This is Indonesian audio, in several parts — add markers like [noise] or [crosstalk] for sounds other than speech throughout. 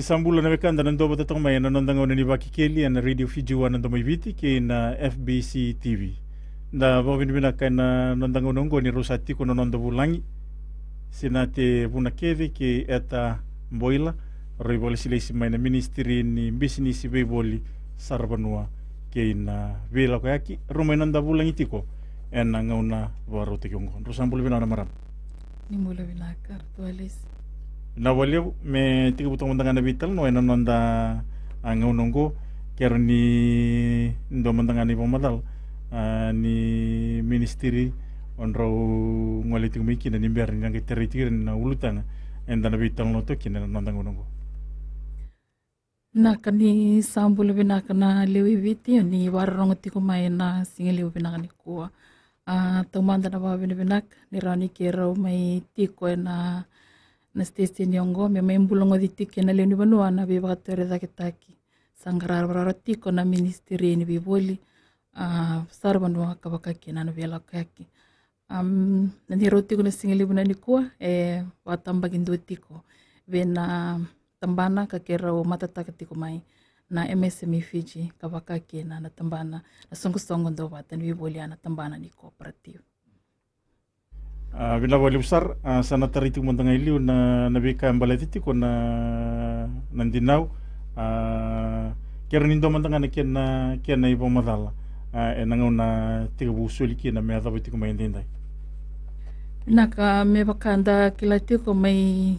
Isambulana vekanda na ndoba tatanga mai maya. nondanga ona ni baki keli ana radio fijiwa na ndoba ibiti ke na FBC TV. Na bobin bina kai na nondanga nongo ni rusati kono nondo bulangi. Sina te buna keve ke eta boila. roi boli silesi mai na ministeri ni bisnisi be boli sarbanua ke na vela ko yaki rumai nonda bulangi tiko. Ena ngauna varote kyongon. Rusambula bina na maram. Ni mulo bina kartu tualis na lawaliu me tiki butong mantanga na vital no enan nonda anga unongo kero ni ndo mantanga ni pomadal ah, ni ministeri onro ngwali tiku miki na nimbiar ni nangai teri tiku na ulutang enda na vital no nonda kina nanda ngau sambu nakani sambulu na lewi viti ni warong tiku maena singe lewi binakani kua uh, ah, tumanda na babini ni rani kero mai tiko e na na station ya ngome maimbulongo na leni vanu wana vivateresa kitaki sangara varara tiko na ministerieni vivoli uh, sar vanu vakavakakenano vyalakaki um, nanihero tiko na singeli vunanikua e vatambakindu tiko vena tambana kakera o matataka tiko mai na MSME Fiji kavakakena na tambana na songosongo ndo vatani vivoli ana tambana ni cooperative Ah, bila wali besar uh, sana taritu mo tanga iliu na nabika ambala titi ko na nandinaw uh, kero nindo mo tanga na kia na kia na ipo madala uh, e eh, nangau na tiga busu liki na mea thabu tiku mai ndindai naka ah, me bakanda kila tiko mai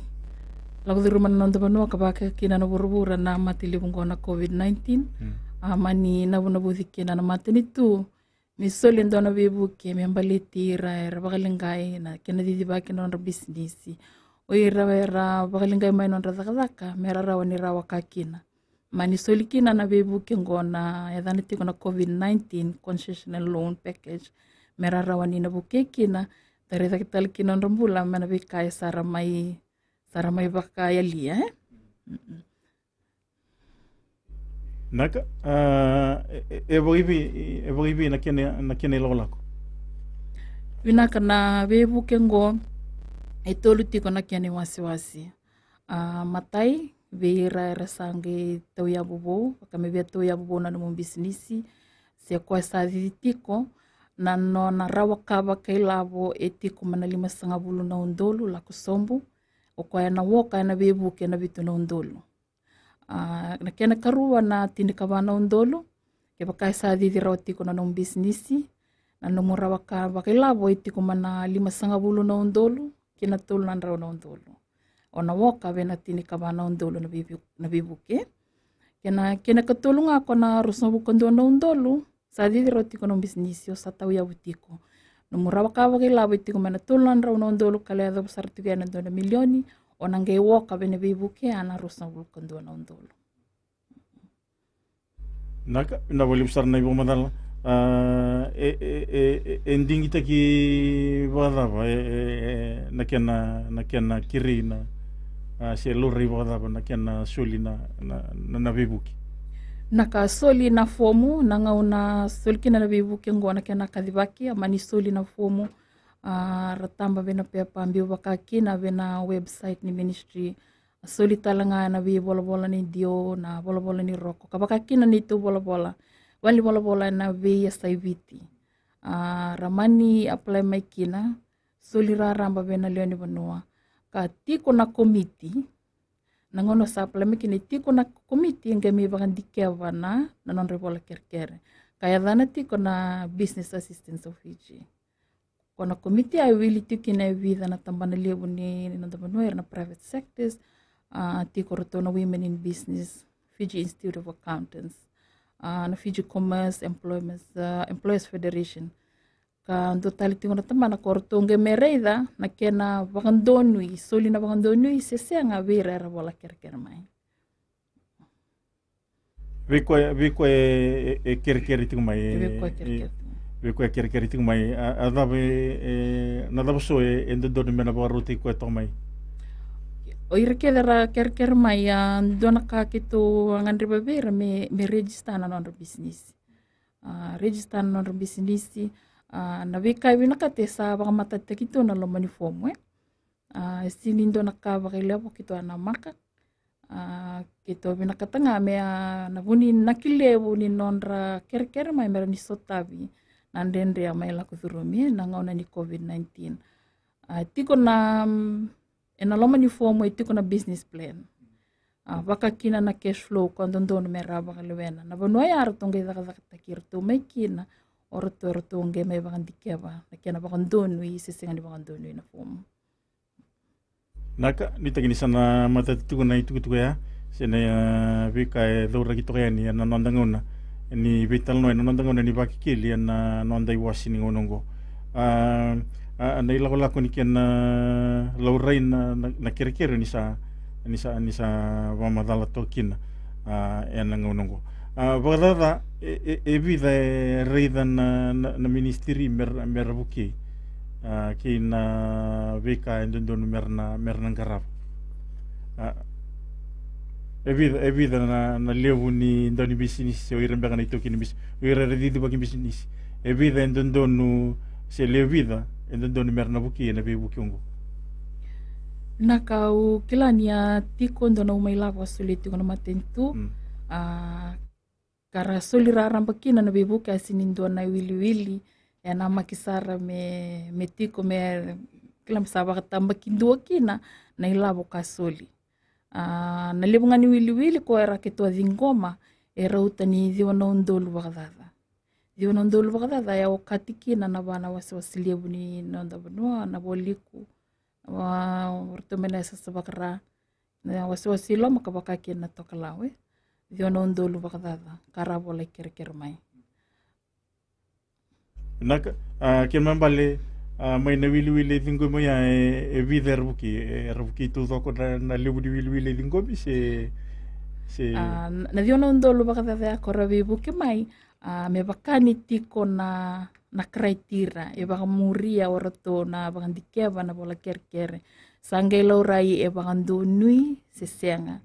lagu diru mana nonda banua kabaka kina na burubura na mati libungona covid-19 hmm. amani na bunabuthi kina na matini tu misolin dono bebuke membaletira era bagalingai na kena didi bake nonra business oira era bagalingai mai nonra zakazaka mera rawa ni rawa kakina mani na bebuke ngona yadhani tiko na covid-19 concessional loan package mera rawa nina bukekina tareza kitalikina nonra mbula mena bekaya sara mai sara mai baka yalia eh? mm -mm naka ah, e, e, e ibi ebo e ibi na kene na kene lo lako vinaka na vevu kengo etolu tiko na kene wasi wasi uh, matai veira era sange tau ya bobo vakame via tau ya bobo na no business se kwa sa tiko na no na rawa kava kai lavo etiko manalima lima na undolu lako kusombu o kwa na woka na vevu na vitu na undolu na kia nakarua na tindika vana ondolo ke vakaesaathithira otikona na umbisnisi na nomura waka vakailavwo itikuma na lima sangavulu na ondolo kina tulu na ndrau na ondolo ona woka ve na tindika vana ondolo na vivuke kena kena katolu ngako na rusono vukondiwa na ondolo saathithira otiko na umbisnisi osatau ya vutiko nomura waka vakailavwo itikuma na tulu na ndrau na ondolo kaleatha vusaratukea na dona milioni ona ngai woka vene vivuke ana rusna bulkondu ona undulu naka na bolim na ibo madala endingi e, e, e, taki badaba na kena na kena kirina se lorri badaba na kena soli na na na ka naka soli na fomu na ngauna soli kina na beibuke ngona kena kadhibaki amani soli na fomu ratamba bena peapambi vakaki na bena website ni ministry soli talanga na vi bolabola ni dio na bolabola ni roko ka vakaki na ni tu bolabola wali bolabola na bi ya saiviti ramani apply mai soli ra ramba bena leoni vanua ka tiko na komiti nangono sa apply mai kina tiko na komiti ngemi vakandikeva na na non revola kerkere kaya dhana tiko na business assistance of Fiji. wanakomitia awilitikina vida na tambana lebuni nandabanuer na private sectors uh, ah, tikorotona women in business fiji institute of accountants uh, na fiji commerce employment, uh, employers federation kando talitingona tambana korotonge mereitha na kena wakandonui soli na wakandonui seseanga virera wala kerkermai vikwa vikwa e, e, kerkeri tingmai e, e, e, e, e, e, e, e, be koe kere kere tingu mai a tabe e na doni so e e ndodoni mena waru te koe tau mai o ira kele ra kere kere mai a ndona ka kito angan riba bera me me register na nonro business a register na nonro business a na be kai bina ka te sa baka mata te kito na lo mani fomu eh? e a sini ndona ka baka lepo kito ana maka Uh, kito bina katanga me a na buni nakile buni nonra kere kere mai mera ni sotavi. Uh, na ndende ya maila kuthurumie nanga ona ni covid-19 uh, tiko na um, enaloma ni fomo itiko na business plan uh, vaka kina na cash flow kondondonu mera vaka lewena na vanua yara tonga ithakazaka takiri tumai kina ora tuara tonga mai vaka ndikeva na kena vaka ndonu i sesengani vaka ndonu ina fomo naka nitakinisana matatituko na itikutuko ya sene uh, vika e eh, dhaura kitoko yani ananondanga una ni vital no eno nonda ngone ni baki kili na nonda iwasi ni ngonongo ah, ah na ila kola kuni ken na laurai na na kere ni sa ni sa ni sa wa wamadala tokin ah ena ngonongo ah bagdada e vida e, reida na na ministeri mer mer buki ah kina veka endondo mer na mer nangarap ah evid evid na na levu ni ndoni business o ira mbega na itoki ni bis o ira redidi baki business evid ndondonu se levida ndondonu merna buki na be buki ungu na kau kila nia tiko ndona umai lava suli tiko na matentu mm. uh, kara suli rara mbakina na be buki asini ndona wili wili ya na makisara me me tiko me kila msaba tambaki ndua kina na ilavo kasoli Uh, na lebungani wiliwili ko era ke tua dingoma era utani thiwana undhulu wakathatha thiwana ndolu wakathatha ya kina na wasi wase wasiliavu ni ndabunua na voliku warutumena sasa vakara na wase wasilo makavakake na tokalawe thiwana undhulu wakathatha karavola kerekere mai na uh, ah, kimembale a ah, mai na wili wili dingo mo ya e vida ruki e ruki tu do ko na le wili wili wili dingo bi se se ah, na dio no ndo lo ba ka ya ko rabi bu mai a me bakani ti na na kraitira e ba muria warato na ba ndike ba na bola kerkere sange lo rai e ba ndo nui se senga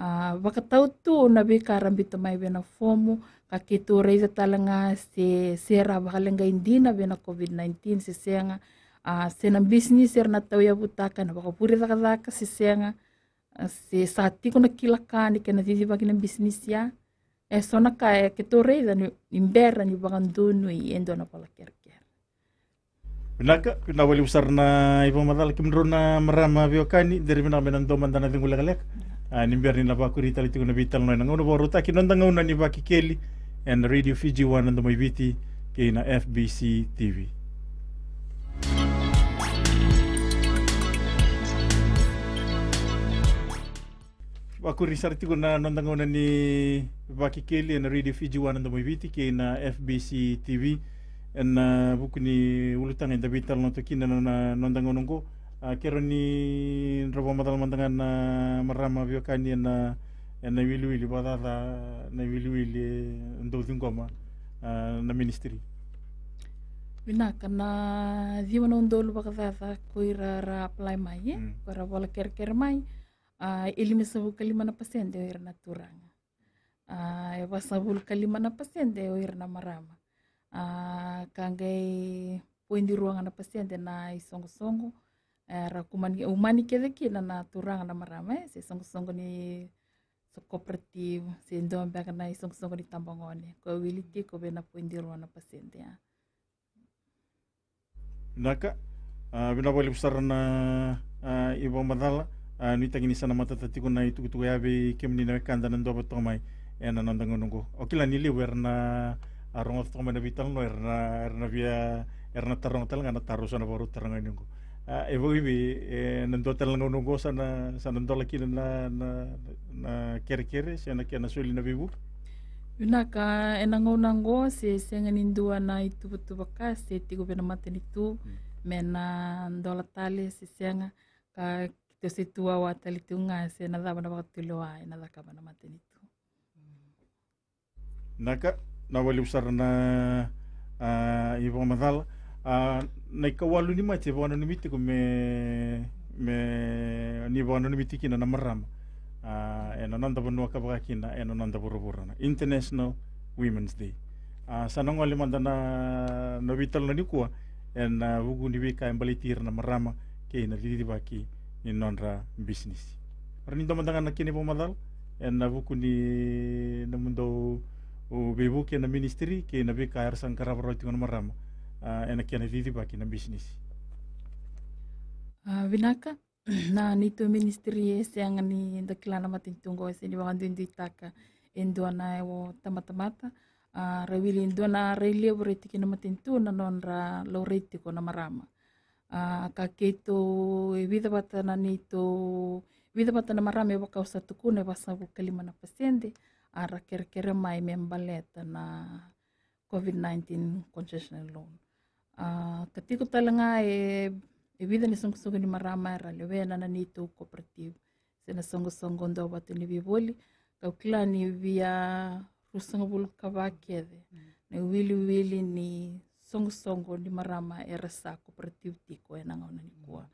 uh, ah, wakatau tu ah, ya na be karam bita mai be na fomu ka kitu reisa talanga se sera bakalenga indina be na covid-19 se senga uh, se na bisnis ser na tau ya butaka na bakapuri zakazaka se senga uh, se sati kuna kilakani kena zizi bakina bisnis ya e sona ka e kitu ni imbera ni bakandunu i endo na pala kerker Pinaka, pinawali usar na ibu madal marama biokani, dari minang minang dana tanah tinggulagalek uh, ah, nimbiar nila baku rita litu na vital no ngau boru taki non tangau ni baki keli and radio Fiji one ndo moiviti ke INA FBC TV Waku risar tiku na non tangau ni baki keli and radio Fiji one ndo moiviti ke INA FBC TV and uh, buku ni ulutang ndo vital no to kina na non ngono kironi robo madal mandangan na marama bio kani na eh, na wili wili bada da na wili wili eh, ndo zingoma eh, na ministry wina kana diwa na ndo lu bada da koira ra apply mai e mm. koira bola ker ker mai elime ah, sabu kalima na pasende oira na turanga ah, ewa sabu kalima na pasende oira na marama ah, kangai poindi ruanga na pasende na isongo songo, songo Rakuman ki umani deki na na e, turang na rame se song song ni so kooperatif se ndom be kana song song ni tambangone ko ki ko bena puindiro na pasente ya naka bina bolim na ibo madala ni tangini sana mata ko na itu tu ya be kemni e, na kanda ndo boto mai ena nanda ngunungu okila nili werna arongo to na vital no erna erna via erna tarong tal ngana na baru tarang nunggu. Ibu ah, e eh, voi vi ngono sana sana laki na na na kere kere si na kena suli na vivu Una ka enango nango se mm. na itu butu baka se tigo bena maten itu mena ndola tale se senga ka kito se tua wa tali tunga se na daba na baka e daka maten itu Naka na wali usar na ibu ah, ibo madala Uh, ah, nai kawalu ni mate vona ni me me ni vona ni mite kina namarama uh, ah, eno nanda vanua kavaka kina nanda international women's day uh, ah, sanongo le mandana no vital no nikua ena vugu ni vika embalitir ya na marama ke ina lidi baki ni nonra business rani ndo na kini pomadal ena vuku ni namundo o bebu ke na ministry ke ya na vika yar sankara varo tingon marama Ah, en ek anazizibaki na business ah, vinaka [clears throat] na nitu ministri ese angani enda kilana matintungo ese ni e e wandu ndi taka endua e ah, na ewo tamatamata uh, rawili endua na railia buretiki na matintu na nonra lo reitiko na marama uh, kaketo e bata na nitu vida bata na marama ewa kausa tukune ewa sabu kalima na pasende ara kere mai membaleta na COVID-19 concessional loan. Ketika talanga e vida ni songo songo ni maramara lewe nana ni to cooperative sena songo songo ndo watu ni biboli kakula ni via rusango bulu kavakede wili wili ni songo songo ni marama eresa kooperatif tiko enanga ona ni kuwa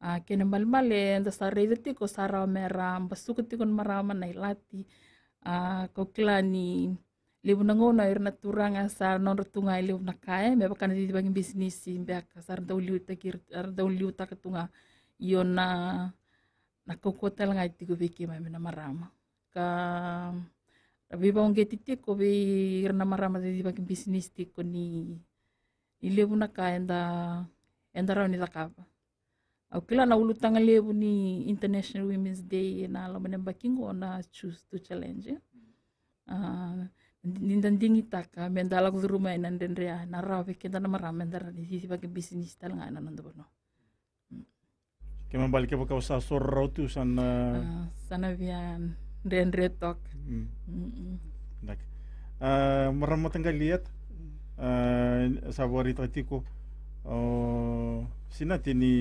a kene malmale nda sare tiko sara mera mbasuku tiko marama na ilati a kakula ni lewunango na irna turanga asa non tunga lewna kae me bakan di bang bisnis sim be kasar da uliu takir da uliu takatunga io na kokotel ngai tiku beki ma mena marama ka rabi bang geti ti ko be irna marama di bang bisnis ti ko ni ni lewuna kae nda enda ni takapa au kila na ulu tanga lewu ni international women's day na lo mena bakingo na choose to challenge uh, nindan dingi taka men dalak rumah enan den rea na rawe kita nama ramen dara di sisi bagi bisnis tal nga enan ndo bono mm. kema balik kepo kau sa sorro tu sana ah, eh, sana bian den retok nak mm. eh, meramot lihat eh, sabori tatiku oh, sinati ni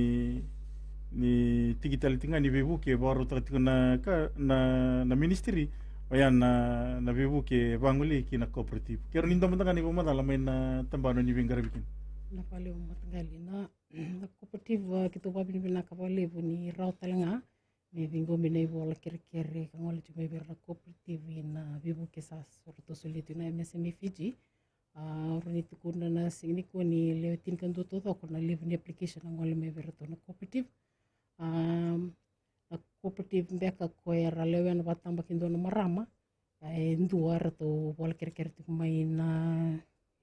ni tigi tinga ni bebu ke baru na na na na ministeri Ayan, na uh, nabibu ke banguli ki na cooperative. Kero nindo mata kani bumata lamay na tambano ni bing garabikin. Napale umat gali na na cooperative uh, kita pa bin na kapale bu ni raw talanga. Ni bingo mina ibu ala kere kere kang wala cuma ibu na cooperative na bibu ke sa surto sulit na emne semi Fiji. Orang uh, itu kuna na sini kuni lewatin kan tuh tu tu aku na lewatin application ang wala meberto na cooperative. Um, cooperative beka koera lewen ya vatambakidono marama e ya duara to wala kerekeretik mai na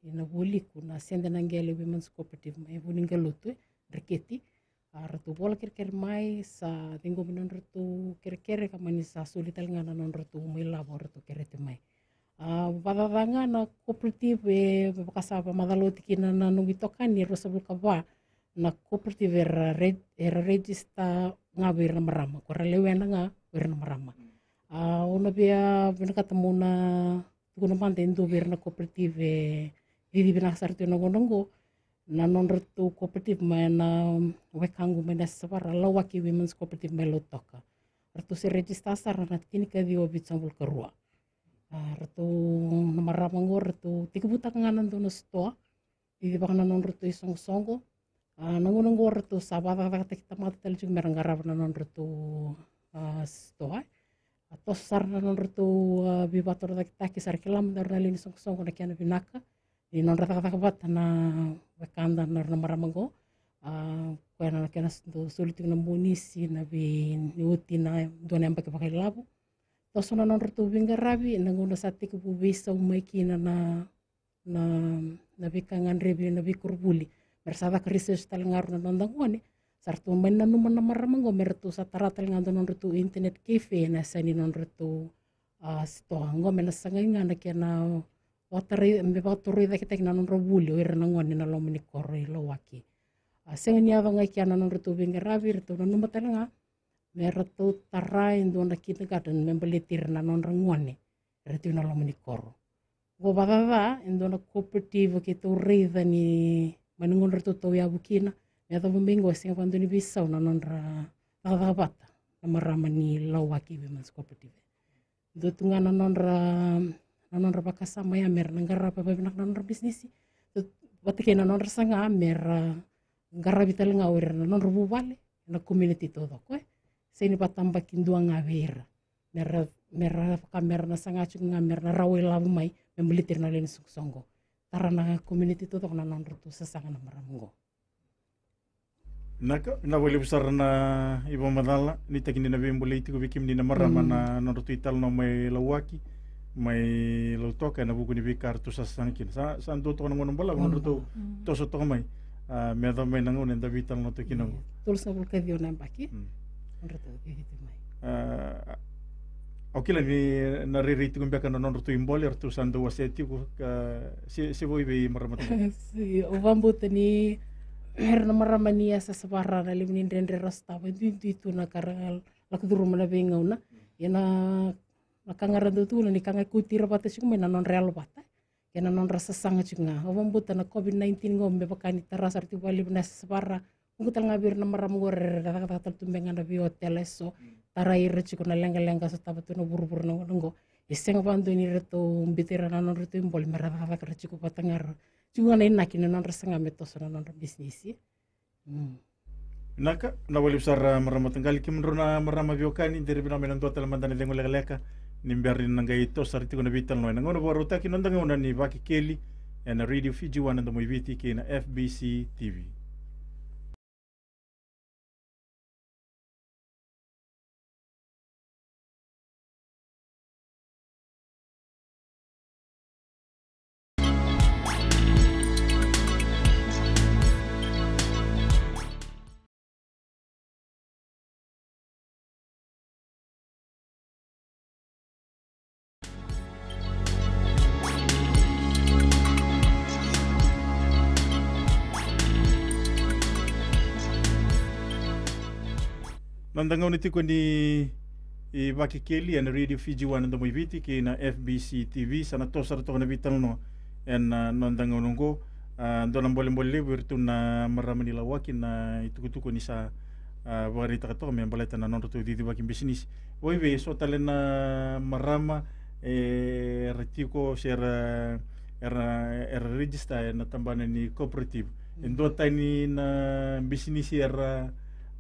ina woliku na sende na ngele women's cooperative mai wuninga lotu reketi ara to wala kerekere mai sa dingo menon retu kerekere kamani sa solital ngana non retu mai lavo retu kerete mai vavavanga na cooperative e vakasa vamagalotiki na nanugitokani ro sabulkava na cooperative era regista nga werna marama kora wena nga werna marama mm. a ah, ona bia vena katamona tukuna pantendo werna cooperative vivi bina sartu nongo nongo na nonro tu cooperative na wekangu na sawara lawa ki women's cooperative melotoka. toka ratu se regista sarana na kini ka dio bitsambul karua ratu ah, namaramango ratu tikabuta kanganan tu na stoa vivi bakana nonro tu isong songo Ah, nangonango rito sa wawawakatak tamata talijung meranggarab nanon rito ah, stoai atos ah, sar nanon rito bibator tak taki sar kilam dar nalini songsong kona kiana binaka di non ratak bat na wakanda nar na maramango kaya na kiana suliting na munisi na bin niuti na dua yang pakai labu tos nanon rito binggarabi nangona bisa kububisa kina na na na bikangan rebi na bikurbuli bersama mersavaka nih, ngarno nandangone sartu manna numa namaramanga mertu satara talngando rutu internet cafe nah, ah, na sani nonrutu uh, stoango mena sangainga na kena watari mbewaturi da kitek nanon robuli oira nangone na lomini koro lo waki uh, ah, sengani avanga kiana ravi bingeravi ritu nanuma mer rutu tarai ndona kindergarten membelitir nanon rangone ritu na lomini koro go bawa ba ndona kita urida ridani bukina, ya bisa maningondra totau iabukina miata vumbengi wasinga vantuni visau nanondra vavavata namarramani lau akive masikopative dotunga nanondra nanondra vakasama iamera nangarrapa bisnisi, nanondra business vatekei nanondra sanga amera ya garravitalaga orera nanondra vuvale na community todo eh seni vatamba kindua gavera mera mera vakamera na sanga achuki gamera na rauelavu mai membeli na leni sugusongo tarana community to tokna nandro to sasanga na maramungo naka na wali besar na iba madala ni takini na bimbulay tiko bikim ni na marama hmm. na nandro to ital na may lawaki may lautoka na buku ni bikar to sasanga kin sa san do to na ngono bala hmm. nandro hmm. to to so to may me da may nangon enda vital no to sa iya, tulsa bulka dio na baki nandro hitu iya, may Oke ni na ririti kumbe kana non rutu imbole rutu sando waseti ku ka si si voi be marama si o tani her na marama ni asa sabara na limni ndendre rasta ba tu intu na karangal la ku mana be ngauna yana na kanga rando tu ni kanga kuti bata si kumena non real bata yana non rasa sanga chinga o vambu tana covid 19 ngombe bakani taras arti bali na sabara ku tal ngabir na marama gore ra rata tumbenga na hotel eso tara ciku na lenga lenga so tabatu no buru buru no ngo iseng bantu ini reto mbitira na non reto imbol mera vava ka rechiko patangar juga na inaki na non resenga meto so na bisnisi mm. naka na wali besar maramat ngali kim rona marama biokani dari bina menan tua telam mandani lengo lega leka nimbiari nanga ito sariti kona bitan no nangono baruta kinondanga una ni vaki keli and radio Fiji one and the Moiviti kina FBC TV. Nandangauniti kundi ibakikili and radio Fiji wan ndo moibiti ki na FBC TV sana to sar to na bitan no en nandangaunungo ndo nang bolembole wirtu na maramanila wakin na itukutuko ni sa uh, warita ka to may balita na nonto di di wakin bisnis oi we so talen na marama e eh, retiko share er uh, er, uh, er register eh, na tambanan ni cooperative ndo tani na business era uh,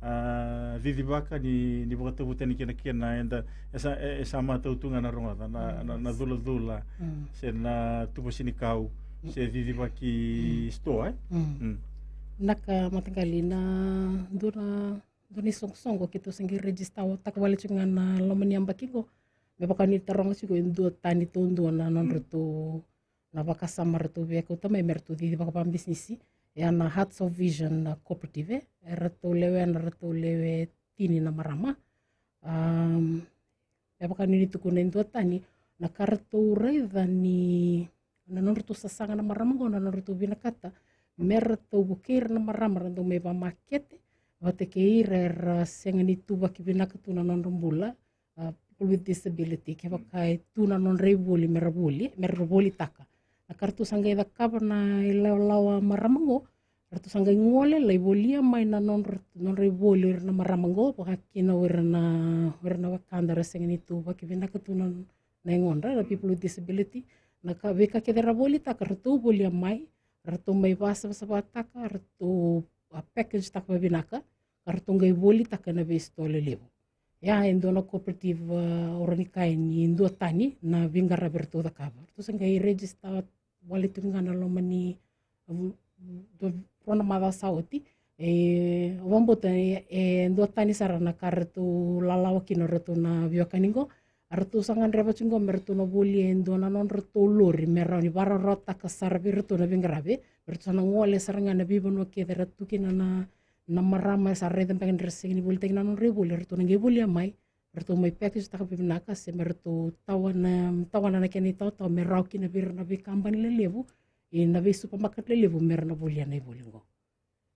uh, ah, didibaka ni ni vakatavuta ni kena kena enda esa esa utunga na rongata na mm. na, na dula dula mm. se na tupo sini kau se didibaki mm. stoa eh? mm. mm. naka ah, matangali dura duni song kitu singi register tak wale chunga na lomani me mepaka ni sih siko ndo tani tondo na non hmm. na baka samar to be ko tama mer to bisnisi yana Hearts of Vision Cooperative e ratoulewe ana ratoulewe tini na marama um, e vakanini tukuna intua tani na ka ratou raica ni na non ratou sasaga na marama go na non ratou vinakata me ratou vokeira na marama ratou me vamakete vatekeira era segani tuvaki vinakatu na non rabula uh, people with disability ke vakai tu na non raivuli me ravuli me ravuli taka nakartu sangai vakava na ilalawa maramango ratu sangai ngole lai volia mai na non non re voli na maramango po hakina wera na wera na wakanda rasengini tu vakivina na ngonra na people with disability na ka veka kedera voli ta kartu volia mai ratu mai vasa vasa vataka ratu a package tak vavinaka kartu ngai voli takana vestole lelebo ya indo na cooperative uh, oronikai ni indo tani na vinga raberto da kava to sanga i register wallet enggak lo mani uh, do prona mada sauti e wambota e, e indo tani sarana kartu lalawa kino reto na biokaningo artu sangan reba chingo mertu no buli e indo na non reto lori merra ni bara rota kasar na vinga rabe reto na ngole saranga na bibo no kedera tukina na namarama sarre tem pengen resing ni bulte tegna non rebul retu ngi bul ya mai retu mai pek sta ka bibna ka se mertu tawan tawan na ken itaw taw merau kina bir na bi kamban le levu i na bi supermarket le levu mer na bulia na bul ngo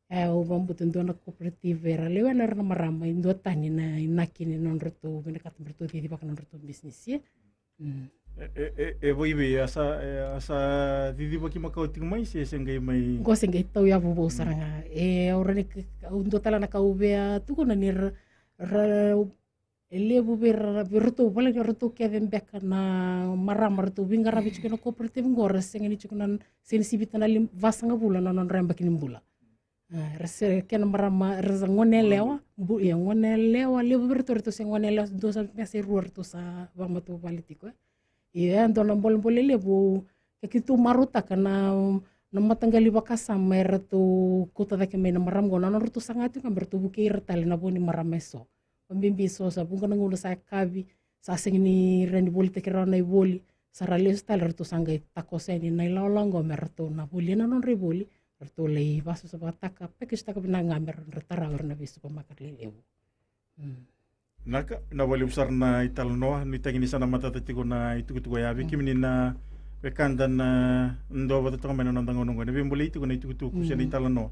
e o bambu tendo na cooperative era le na na marama indo tani na inakini non retu bina ka retu di di bak non retu bisnis ye mm. E, e, e wai we asa e, asa didiwa ki makau ting mai se sengai mai ko sengai tau ya bu bau saranga e ora ne untuk na kau bea tu ko na ni ra ele bu be ra berto bala ga rto ke ben beka na mara tu winga ra bichu na cooperative ngor sengai ni chukna sen sibita na lim vasanga bula na non remba kini bula rese ken mara ma reza ngone lewa bu ya ngone lewa le bu berto rto se ngone lewa dosa pesa ruar to sa wa mato politiko eh Iya, dona bol-bolele lebu, eki tu maruta kana um, na matanggali wakasa mera tu kuta dake mai na maram gona na rutu kan bertu buke ira tali na boni maram eso pembimbi so sa bunga na ngulu sa kavi sa singini reni boli teke rana i boli sa tali rutu sanga i takoseni na ilau lango mer tu na boli na non reboli rutu lei vaso sa bataka pekis taka bina ngamer rutara warna bisu pamakat lelewu Hmm naka wali usar na italanoa nitaginisan amatataitiko na itukutuku yave mm. kimini na vekanda na ndova tatakamena na dangonongone vembole kusia na itukutuku sena italanoa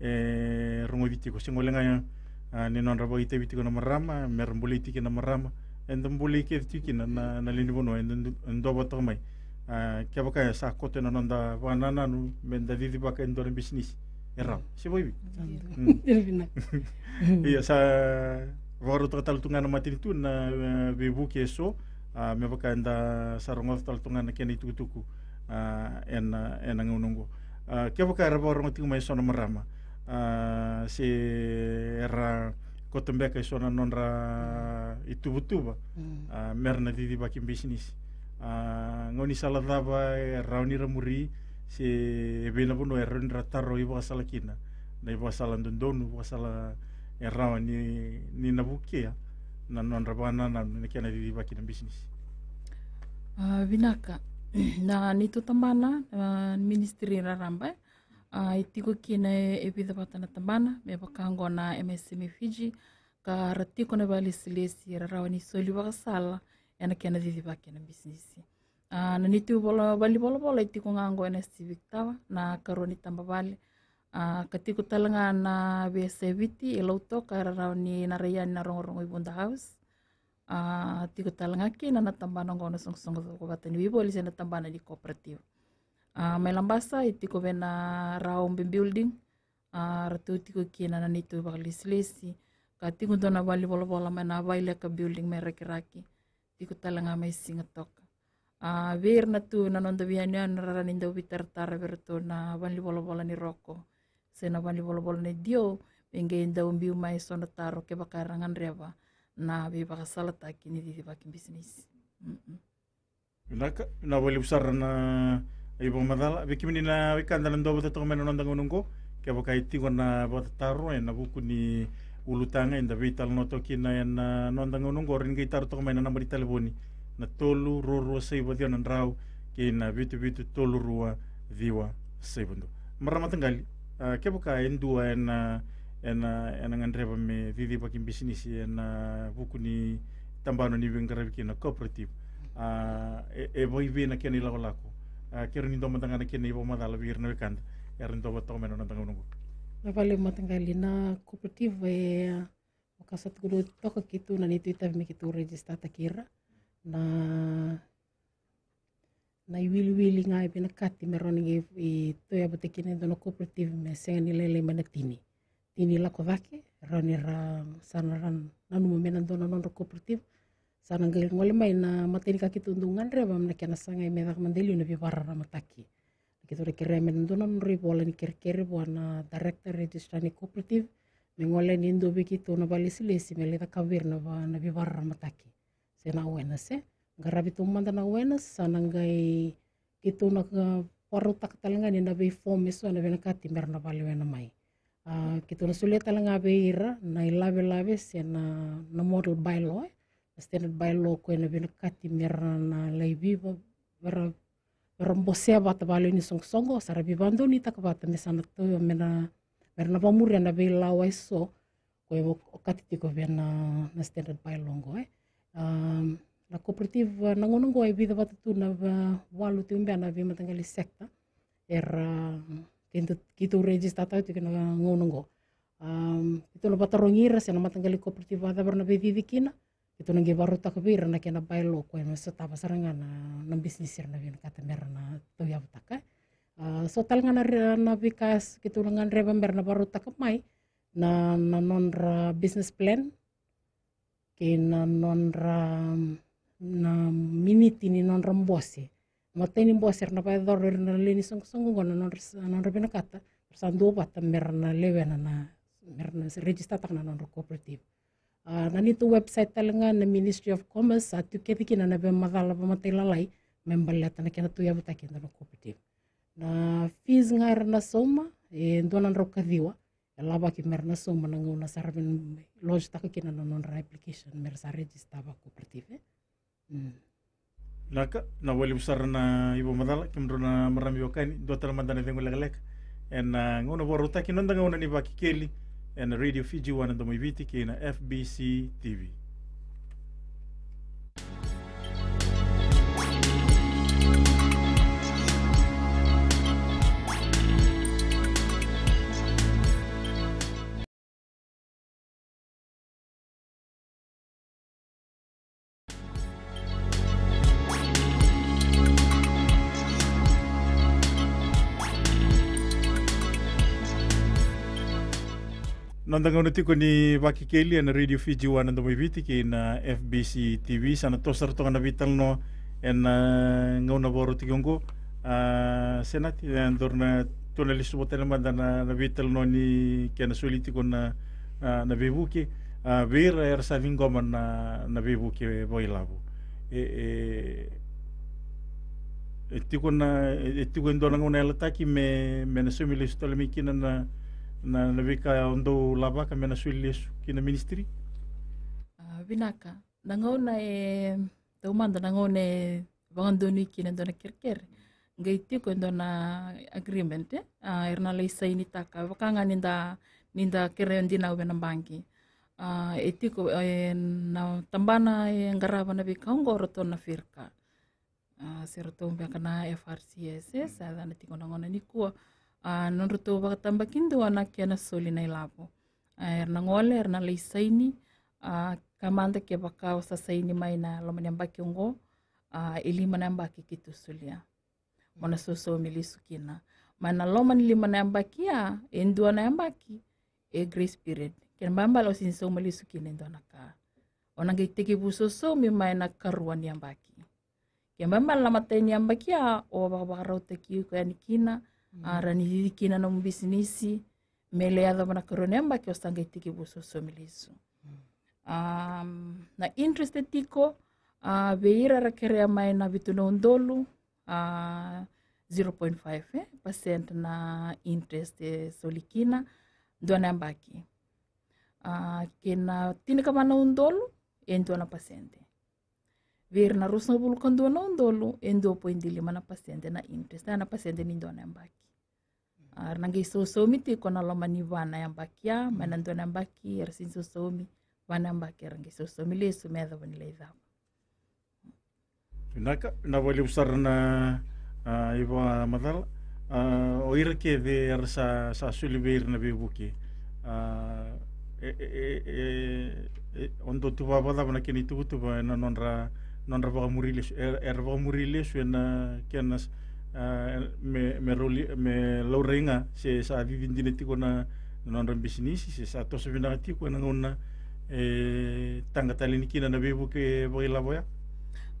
ngole vitiko singolenga ninonra vo ite vitiko na marama mer mbole itiki na marama enda mbole ike tikina na na lini vono enda ndova takamai kia vaka ya sa kote na nonda vanananu menda vivi vaka endora si erau sivoivi iya sa varo takatalo tugana matinitu na uh, eh, vevuki e so uh, ah, me vakaeda sarogoca talatugana kena i tukutuku ah, ena ena gaunago uh, ke voro vaorogotiga mai sona marama ah, se era kotobeka i sona non ra itu tuvutuva uh, mm. mera na cici vaki business Ngoni gauni saladava e ra muri se e vena vono e ra taro i vakasala kina na sala vakasala dodonu sala rawa ni ninavukia na nonravana na nekena baki na business uh, vinaka [clears throat] na nitotambana uh, ministry raramba uh, ah, itiko kina evidhavatana tambana mevakango na msm e fiji ka ratiko na valisilesi rarawa ni sala ena kena baki na business uh, na nitiu vali volavola itiko ngango ena civic tawa na karoni tamba vale Ah, ketika kutalanga na BSVT ilau to karena ni narayan na rongrong ibu house uh, ah, tiko kutalanga kina na tambana ngono song song song kubatan ibu boleh sana na di kooperatif basa ah, melambasa kove na raum building uh, ratu tiko kuki na nito Ka katiko to na bali bola bola na baile ka building merekiraki tiko mai may singatoka Uh, ver na tu na nondo bianyo na rara ninda bitar tara na vali bola bola ni roko sena wani bolo ne dio benge inda umbi umai e sono taro ke bakarangan rewa na be baka salata kini di bakin bisnis Naka, na wali besar na ibu madala, bikin ini na wikan dalam dua bata tengah menonton unungko, ke baka iti na bata taro e na buku ni ulutanga inda vital noto kina na nonton unungko rin ke taro tengah menonton bari teleponi, na tolu ruru seibu dia na rau, ke na bitu bitu tolu rua diwa seibu ndo. Maramatan kali uh, ke buka en dua ena ah, ena ah, ngandreva me vivi pa business ena buku ni tambano ni vengara viki na cooperative uh, e, e voi vena ke ni lako lako uh, ke ni ndoma tanga ke ni bo madala vir na vikanda er ni doma toma na tanga nungu na vale li na cooperative e uh, wakasat gulo toka kitu na nitu me kitu register kira na na wili wili nga e bena kati me roni ge e toya bote kine dono cooperative me senga ni lele mana tini. Tini lako vake, roni ra sana ran nanu mo mena dono non cooperative. Sana ngel ngole mai na mateni kaki tundungan re bam na kena sanga e medak mandeli na bivara ra mataki. Kita re kere mena dono non re bola ni kere kere buana director registrar ni cooperative. Mengole ni ndo biki na balisi lesi meleta kawir na bivara ra mataki. Sena uena se. Grabe itong manda na wenas. Sananggay ito naka parutak talaga ni meso na so nabi nakatimer na baliwe ah, na may. Uh, kito na sulit talaga abi ira na ilabe-labe siya na, na model bylaw. Na standard bylaw ko nabi nakatimer na laibi ba vera rambosea bata baliwe ni songsongo sarabi bando ni takabata mesana toyo mena mena pamuri na bi lawai so ko katitiko bena na standard bylaw ko eh. Um, na cooperative nangonongo ai vida tu na walu tu mbe na vima tangali sector era kento kito register tau tike ngono ngonongo um, kito na batarongira se na matangali cooperative ada barna bedidi kina kito na gebaro takbira na kena bailo ko na sa tapa saranga na na business na vina kata mera na vata butaka ya uh, so tal ngana na bikas kito na ngana reva mera na na na non business plan kina nonra ra na miniti ni non rambosi mata ni bosi na pa dor na leni song song go non non rebena kata sando bata mer na levena na mer na register tak na non cooperative Uh, na nitu website talenga na Ministry of Commerce atu kedi kina na be madala ba matela lai membaleta na kina tu ya buta kena no cooperative na fees ngar na soma e ndona nroka diwa e lava ki mer na soma na ngona sarben lodge tak kina no non application mer sa register ba cooperative eh? laka mm. nawali besar na ibu madala kimruna marami wakani dotala mandana vengo lagaleka ena uh, ngono boruta kinonda ngona ni bakikeli ena radio fiji wana domoiviti kina fbc tv ನಂದಂಗೌನತಿ ಕೊನಿ ಬಾಕಿ ಕೇಳಿ ಅನ್ನ radio ಫಿ ಜೀವ ನಂದ ಮೈವಿತಿ ಕಿನ F B C T V ಸನ ತೋಸರ್ ತೊಗೊಂಡ ವಿತಲ್ನೋ ಎನ್ನ ಗೌನ ಬೋರುತಿಗೊಂಗು senati dan dorna tunalis mo tayo naman na nabital no ni kaya nasuliti ko na ah, nabibuki vir ah, er sa vinggoman na nabibuki eh, boilabo e eh, e eh, Etiko na etiko ko ndo nang unay lataki me me nasumilis talamiki na na na naweka ndou lava kami e na sui lesu kina ministry uh, vinaka nangauna e taumanda nangauna e vagandoni kina dona kerkere nga itiko e dona agreement eh? uh, ah, erna lai saini taka vakanga ninda ninda kere ndina banki uh, ah, itiko e, e, na tambana e ngarava na vikaongoro na firka uh, sero tombeka na FRCS eh? sa dana Ah, nondro to baka tambakindo anakia na soli ah, er na ilavo. erna ngole erna lei saini ah, kamanda ke baka osa saini mai na loma nyamba kiongo elima namba ki kitu sulia. Hmm. Mona soso mili sukina. Mana loma ni lima namba kia ya, endua namba ki e grace period. Kena mamba lo sinso sukina endua naka. Onang ke teki buso so mi bamba na karuan lama tei nyamba kia o baka baka ya Mm. arani kinana mu bisinisi mele yatho makorone ambake osangaitiki busosomilisu mm. um, na interest tiko uh, veirarakerea mae na vitu na ondolu uh, 0.5 eh, percent na interest eh, solikina ndwana ambaki uh, kena tinika mana ondolu endwana pasente veri na rusa vuluka ndwana ondolu en 2.5 na pasente na interest na pasente ni ndwana ambaki rangi sosomi ti kona na ni vana ya mbakia ya, mananto na mbaki rasin sosomi vana mbaki rangi ya sosomi le somi ya dhawa nila idhawa Naka, na wali usar na uh, madal uh, o irke de arsa sa sulibeir na bebuki uh, e e, e, e, e, ondo tu baba da na kini tu na nonra nonra ba muriles er, er ba muriles na kenas uh, me me se sa vivindine tiko na non bisnisi se sa toso vinanga tiko na ngona e eh, tangata lini kina na veivuke ke boi uh,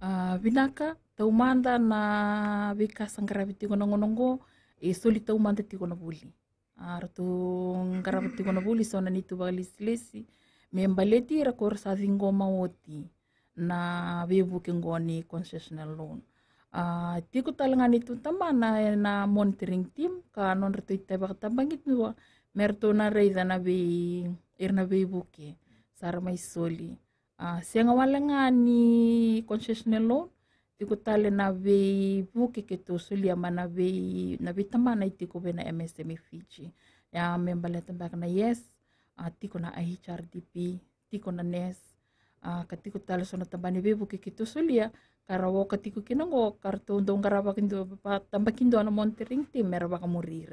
ah, vinaka taumanda na vika sangravi e tiko na ngonongo e soli taumada tiko na buli ar garava tiko na buli sona ni tu bagalisilesi membaleti rakor sa vingoma oti na veivuke go ni concessional loan uh, ah, ti ko talaga tama na, na monitoring team ka non rito itabak tabangit nyo merto na reza na be ir na bi buke sara may soli uh, siya nga wala nga ni concessional loan tiko ko na bi buke kito soli ama na bi na bi tama na iti ko na MSME Fiji ya member letter back na yes uh, ah, tiko na HRDP tiko na NES a ah, katiko tala sona tambani bebu ke kito solia ya. karawo katiko kinango karto undong karawa kindo pa tamba kindo ana monitoring tim, mera baka muri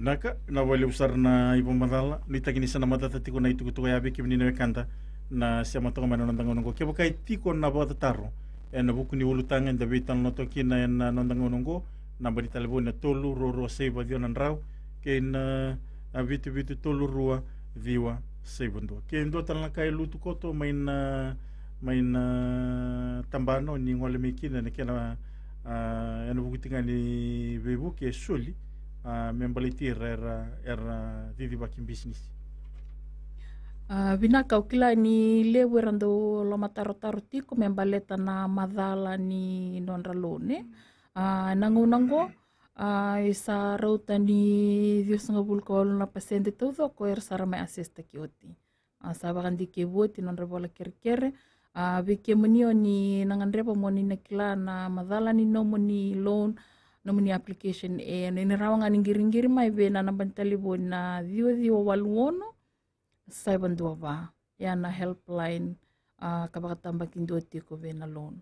naka na wali usar na ibu madala nita kini sana mata tatiko na itu kutu yabe kimini newe kanta na siama tonga mana nondango kebo kai tiko na bota taro ena buku ni ulu tangan da bitan loto kina ena nondango na bari talebo na tolu roro seiba dion rau ke na abitu bitu tolu rua diwa 72 ke do tala e lutu koto maina maina tambano ni ngole mikina ne kena uh, ah, yana vukutinga ni bebu ke suli uh, ah, membaliti era era cicivaki bakin business Uh, vinaka o kila ni lewe rando lo matarotaro tiko me baleta na madhala ni nonralone uh, nango nango ary sara tani viusangavolkaolona pasente tauzoko er sara mai ases takioti savaka dike voti non revola kerekere veke monio ni ah, ah, nanganrepa moni na kila na madhala ni no moni loan na moni application e eh, nene rawanga ningiringiri mai ve na nambantali voni na viwa viwa waluono saiban va ya na helpline uh, ah, kabaka tamba kindo tiko ve na loan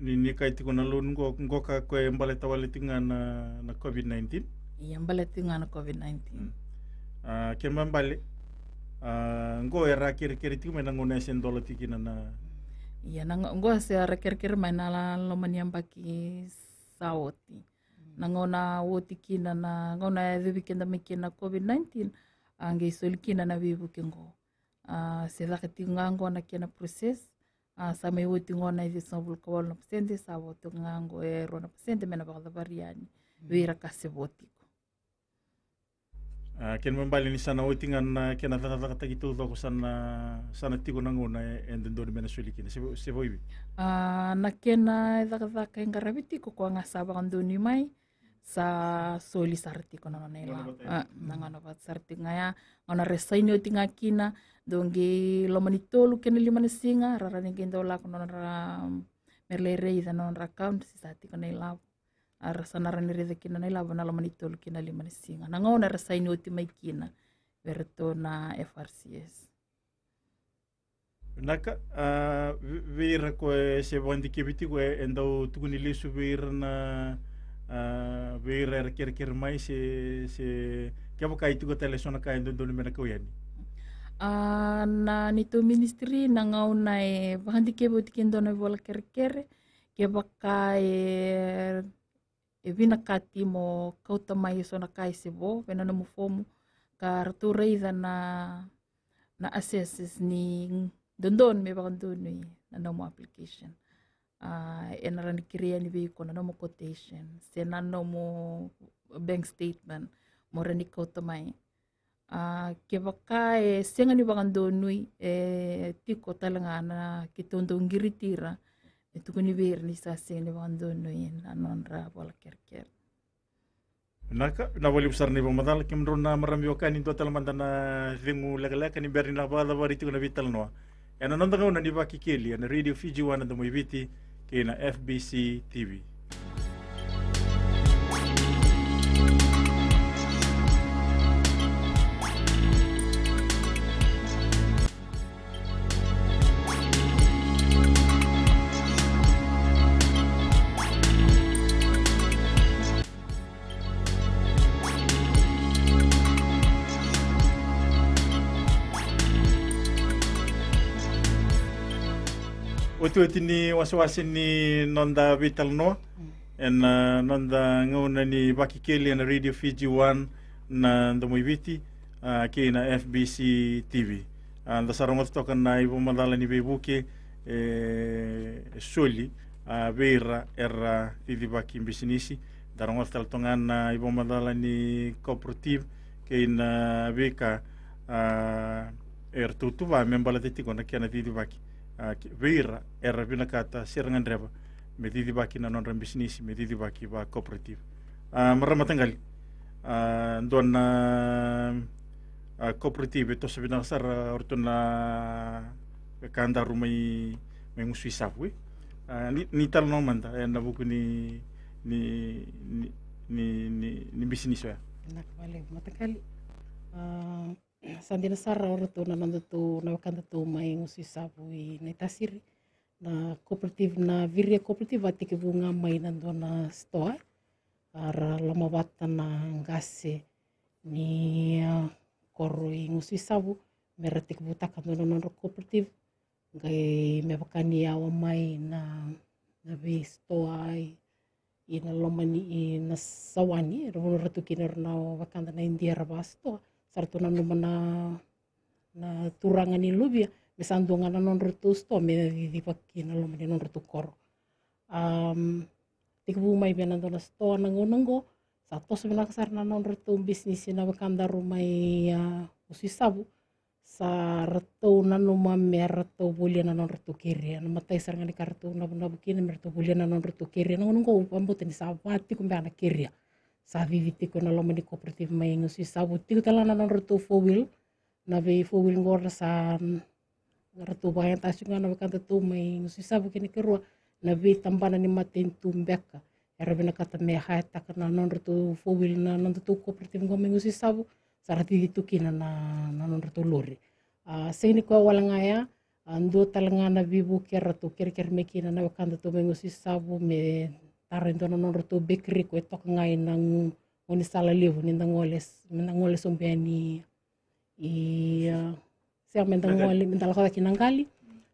nini kaitikunalun ngoka kwe mbale tawali tinga na, na COVID-19 iya mbale tinga na COVID-19 mm. uh, kemba mbale uh, ngo era kiri-kiri tiku mena ngone sen dolo tikina na iya na ngo se era kiri-kiri mena la lomani ambaki saoti mm. na ngona wotikina na ngona vivikenda mikina COVID-19 ange isolikina na vivuke ngo uh, ah, sedakitiku nga ngona kena process Ah, samai wo tingona isi sang bul kawal na pasente sa wo tungango e ro na pasente mena bakda variani mm. wira kasi botiko ah, ken mbali ni sana wotingan na ken na tata tata gitu do sana sana tigo nangona e ndondoni mena sulikini se se voibi ah, na kena na tata tata ken garabitiko ko nga sabang ndoni mai sa soli sarti kono no nela na no vat sarti ngaya ngana resaino tinga kina dongi lo manitolu kene lima ne singa rara ne gendo la kono ra mm, merlere isa no ra count si sati kono nela ah, ar ne kina nela bona lo manitolu kina lima ne singa nanga ngono resaino ti mai kina verto na FRCS Naka, uh, ah, vira koe se wandikibiti koe endau tukunilesu vira na uh, ah, beira kira mai si si, kia waka itu kata lesona kai don don mena kau yani uh, na nito ministry na ngau na e bahandi kia bo tikin don bola kia e e vina kati mo kau tamai sona kai sebo vena na mufomu ka ratureiza na na assesses ni dondon me bakandunui na nomo application uh, ah, enarandikirieni vikona nomo quotation sena nomo bank statement moranikotomai uh, ah, kevaka e senga ni vakando nui e tiko talangana kitondo ngiri tira e tuku ni veri ni sa senga ni vakando nui na nonra vola kerker Naka, na wali besar ni pemadal kim marami wakan itu atal mandana ringu lagalaka ni berni labada wari tu na vital noa. Ena nonda ngau na ni vaki keli, ana radio Fiji wana da ibiti. kina FBC TV. toetiny wasiwasin'ny nonda vitalno ena uh, nonda ngaunani bakikeli na radio fiji one na ndomoiviti uh, ke na fbc tv uh, nda sarangoto toka na ibu madala ni bebuke eh, soli uh, beira era tidi baki mbisinisi darangoto taltongan na ibu madala ni cooperative ke na beka uh, er tutu va membala titi kona na tidi baki veira era bina kata serangan dreva medidi baki na nonra bisnis medidi baki ba cooperative marama tangali ndona cooperative tosa bina sara ortona kanda rumai mengusui sapu e. ni tal nomanda manda e, na buku ni ni ni ni ni bisnis ya nak balik matakali sandina sara ora tu nananda tu na wakanda tu mai ngusi na tasiri na kooperatif, na viria cooperative atike bunga mai nando na stoa ara lama wata na ngase ni uh, koro i ngusi savu mera tike butaka nando nando cooperative gai mewakani awa mai na na vi stoa i ina lomani i na sawani rona ratukina rona wakanda na india rawa stoa sartonando mana na turanga ni lubia me na non rutu sto me di pakki na lo mane non rutu koro um tikbu mai bena dona sto na ngonongo sato se bena kasar na non rutu bisnis na bakanda rumai ya usi sabu sa rato na no ma me rato bulia na non rutu kiri na anu matai saranga ni kartu na na bukina me rato bulia na non rutu kiri na ngonongo kumbe ana kiri savivi tiko na loma ni cooperative mai sa sabu ko tala na nan rutu fowil na vei fowil wheel sa na rutu rutu ta yang ngana na kanta tu mai sa sabu kini kerua na tamba tambana ni maten tu mbeka era bena kata me hai taka na nan rutu fowil wheel na cooperative mai bu sabu rati di kina na na rutu lori uh, ni ko wala ngaya ando talanga na vivo kera to kira kira mekina na wakanda tu mengusi sabu me tarrentona non roto bekri ko tok ngai nang oni sala levo ni nangoles nangoles umbiani i se amenda ngoli mendal ko ki nangali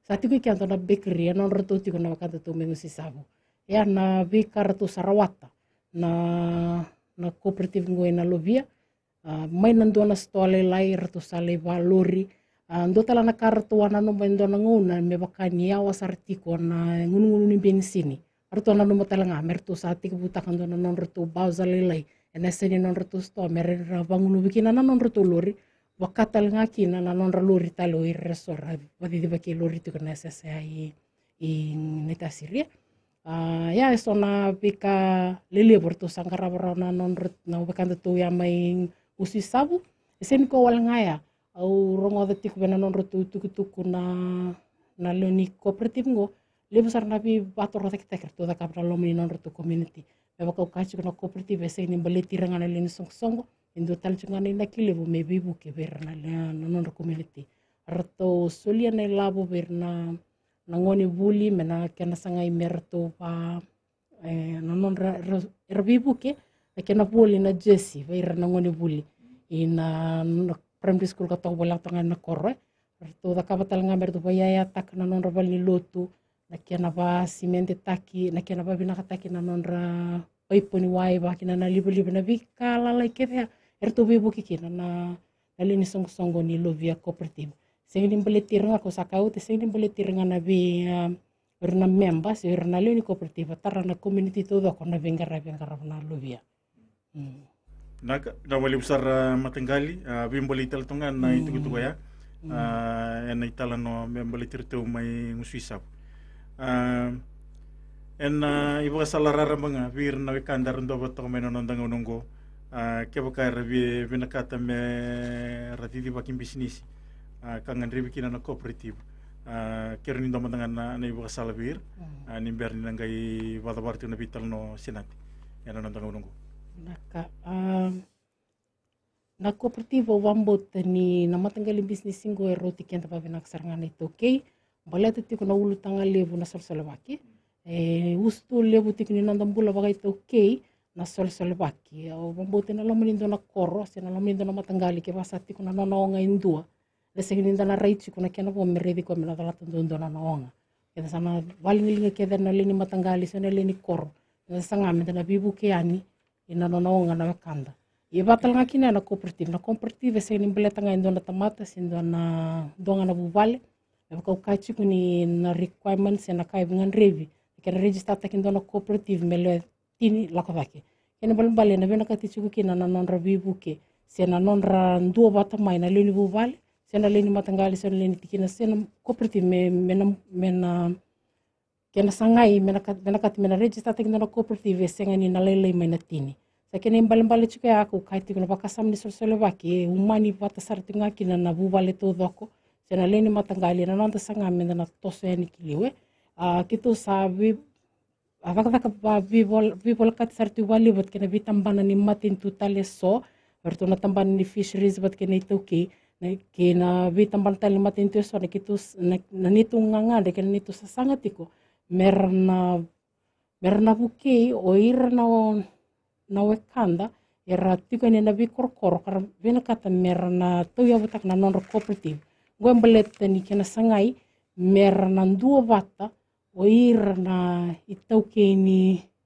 sa tiku ki antona bekri ya non roto tiko na wakata to mengu ya na vikar to sarawata na na cooperative ngoi na lovia uh, mai nandona stole lai rato sale valori uh, ndo tala na kartu wana no mai ndona ngona me bakani awa ya sartiko na ngunu ngunu ni bensini arto na no talanga mertu sa buta kan non retu bauza lelai ena seni non retu sto mere ravangulu bikina na non retu lori wakatal kina na non lori talo i resora wadi di baki lori tu kana sese ai i neta siria ah, ya esona pika lele borto sangkara borona non ret na bekan tu ya main usi sabu esen ko wal ngaya au rongo detik bena non retu tuku tuku na na loni kooperatif ngo lebe sarna bi bato rotek teker to da kabra lo mini non rotu community me baka ukachi kuna cooperative ese ni mbele tiranga na lini song song indo tal chunga ni na kile bo me bi bu ke ber na na non rotu community rato solia na labo ber na na ngoni buli me na kena sanga i merto pa eh, na non ra erbi bu ke kena buli na jesi ber na ngoni buli ina primary school ka to bola tanga na korre rato da kabatal nga merto pa ya ya tak na non rabal ni lotu nakia nava simente taki nakia nava vinaka taki nanonra oiponi waiva kina na livolivo na vikalala ikevea eritovi vuki kina na nali ni songosongo ni lovia cooperative seng ni bole tiringa ko sakau te seng ni bole tiringa na vi ori uh, na members ori na leo ni cooperative tara na community todo ko na vengara vengara na lovia mm. na na wali besar matenggali uh, vimbole ital tonga na mm. itu gitu ya na mm. uh, ena itala no membole tirteu mai ngusuisap en ah, ibuka salarara manga vir na wikandar ndo botok meno nondang unungo ah, kebo ka revi vina kata me ratiti bakin bisnis ah, kangan revi kina na cooperative kero nindo mandanga na na ibuka salavir mm. nimber ninangai wadabarti na vital no senati yana nondang unungo naka na cooperative wambot ni na matanggalin bisnis singgo eroti kenta pa vinaksar ito okay mbala tetiko na ulu tanga levu na solsolvaki e eh, ustu levu tikini nanda mbula vagai tau na solsolvaki o vambote na lamanindo na koro se na lamanindo na matangali ke vasa tiko na nanaonga indua lesekinindo na rai tiko na kena vomeredi kwa mena dalata ndondo na naonga kena sana valingilinga keda na leni matangali se na leni koro na sangamenda na vivuke ani ina nanaonga na vekanda e vatalagakina na cooperative na cooperative seini bele tagaido na tamata sido donga na vuvale avakao ka tiko ny na requirements anakay ya gnanrevy kena register takin dona cooperative mele ya tini lakavake kena bal bal na bena kati tsuku kina na nonra dua sena nonra nduo bata mai na leni bubal sena leni matangali sena leni tikina sena cooperative me mena mena kena sangai mena kat mena kat mena register takin dona cooperative ya senga ni na lele mai na tini sa kena bal ya aku kai tikuna bakasam ni sol sol umani bata sartunga kina na bubale to doko Tena leni na nanta sanga mena na toso yani kiliwe. Uh, ah, kitu sa vi avaka vaka va vi vol kat sarti wali vat kena vi tambana ni matin tutale tale so Vartu na tambana ni fisheries vat kena ito ki na kena vi tambana tale matin tu so na kitu na, nitu nganga de kena nitu sanga tiko merna merna buki o ira o na wekanda era tiko ni na vi kor kar vi na kata merna tu ya butak na non cooperative gwembeleten ikena sangai mer ndua duavata oir na itauke ni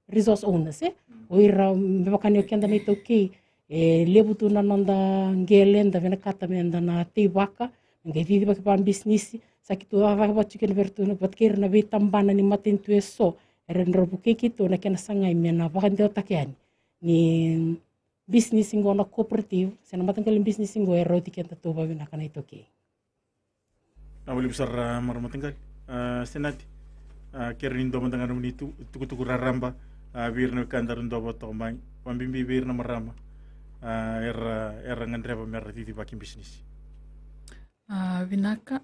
resource owners eh? oira mevakani okenda na itauke e levu tu na nanda ngelenda vena kata menda na tewaka ngai vivi vake pa business saki tu vake vatuke na vertu na vatkeira na veitambana ni matentu e so ere ndro bukeki tu na kena sangai mena vakandeo takeani ni business ngo na cooperative sena matangkalin business ngo ero tikenta tu vavinakana kei awali senadi marmatangal senati eh, kerni ndoma tangana tuku tuku raramba wirna eh, kandar ndoba tombang pambimbi wirna maramba era eh, era er, ngandreva merra titi bakim bisnis vinaka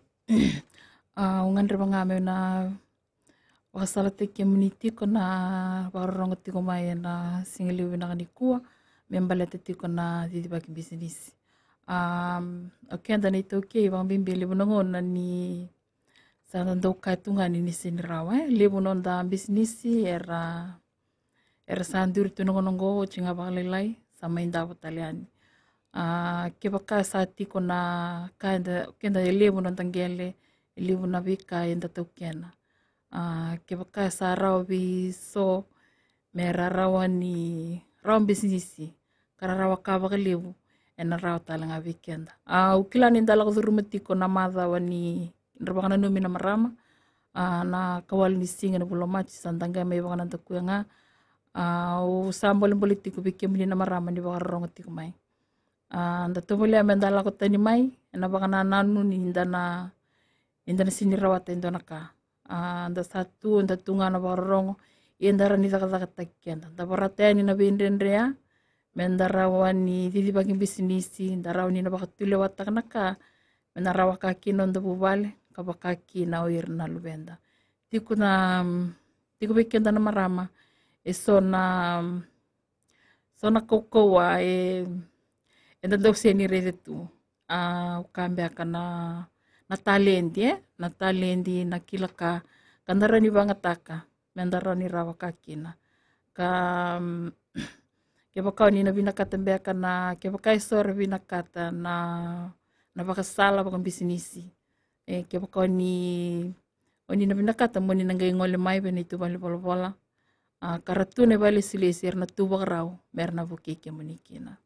[coughs] ngandreva ngame na wakasala te community kona warorongotiko main na singeliu vinaka nikua membalete te tiko na titi bakim bisnis um, okenda ni toke vambimbe levonangona ni sanandou katungani ni sinirawa eh? levononda bisinisi era era sanduri tunongonongo jinga vakalelai samaindavotaleani uh, ah, kevaka sati kona kaenda okenda elevononda gele elevona vika enda toukena uh, ah, kevaka sa raovi so mera rawa ni rawa bisnis kara rawa kavakalevu enarao talanga weekend uh, ukila nindalakathurumatiko na mathawa ni ndravakana nomi na marama uh, na kawali ni singa ya na vulomachi santanga mai vakana takuanga uh, usambolimboli tiku vikemuli na marama ni vakarorongo tiku mai uh, ah, ndatovoli ame ndalakotani mai na vakana nanu ni indana indana sinirawata indona ka uh, nda satu nda tungana vakarorongo endara ni zakazakatakienda nda varatani na Andrea. mendarawani ni bisinisi darawani nabakatule wataknaka menarawa kakina onda bubale kabakakina na lubenda tikuna mm, tikubekenda na marama esona mm, sona kokowa e endadausenirete tu uh, ukambeaka na na talendi eh? na talendi na kila ka kandarani vangataka mendarani rava kakina ka um, ke bakau ni na binakatan beaka na ke bakai sore binakata na na bakasala bakan bisinisi e eh, ke bakau ni oni na binakata ngole mai bene itu bali bola bola a ah, karatu ne bali silesir na tuba rau mer na buke ke monikina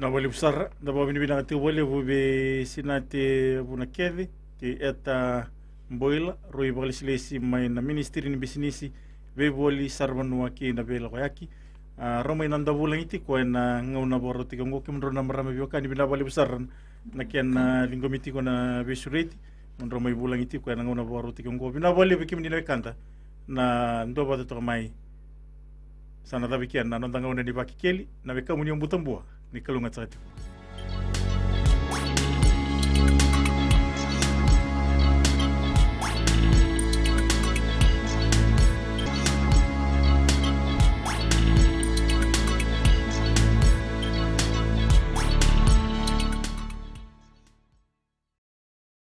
na bali besar na bali binakati bali bube sinate bunakedi ti eta boila Rui bali silesi main na ministeri ni bisinisi be boli na bela koyaki Ah, romai nanda bulang iti ko na ngau na boro ti kongo kim rona marame bioka ni binabali besar na kian na linggo miti ko na besureti mon romai bulang iti ko na ngau na boro ti kongo binabali bikim ni kanta na ndo ba to mai sana tabi kian na nonda ngau na ni bakikeli na beka muni ombutambu ni kalunga tsati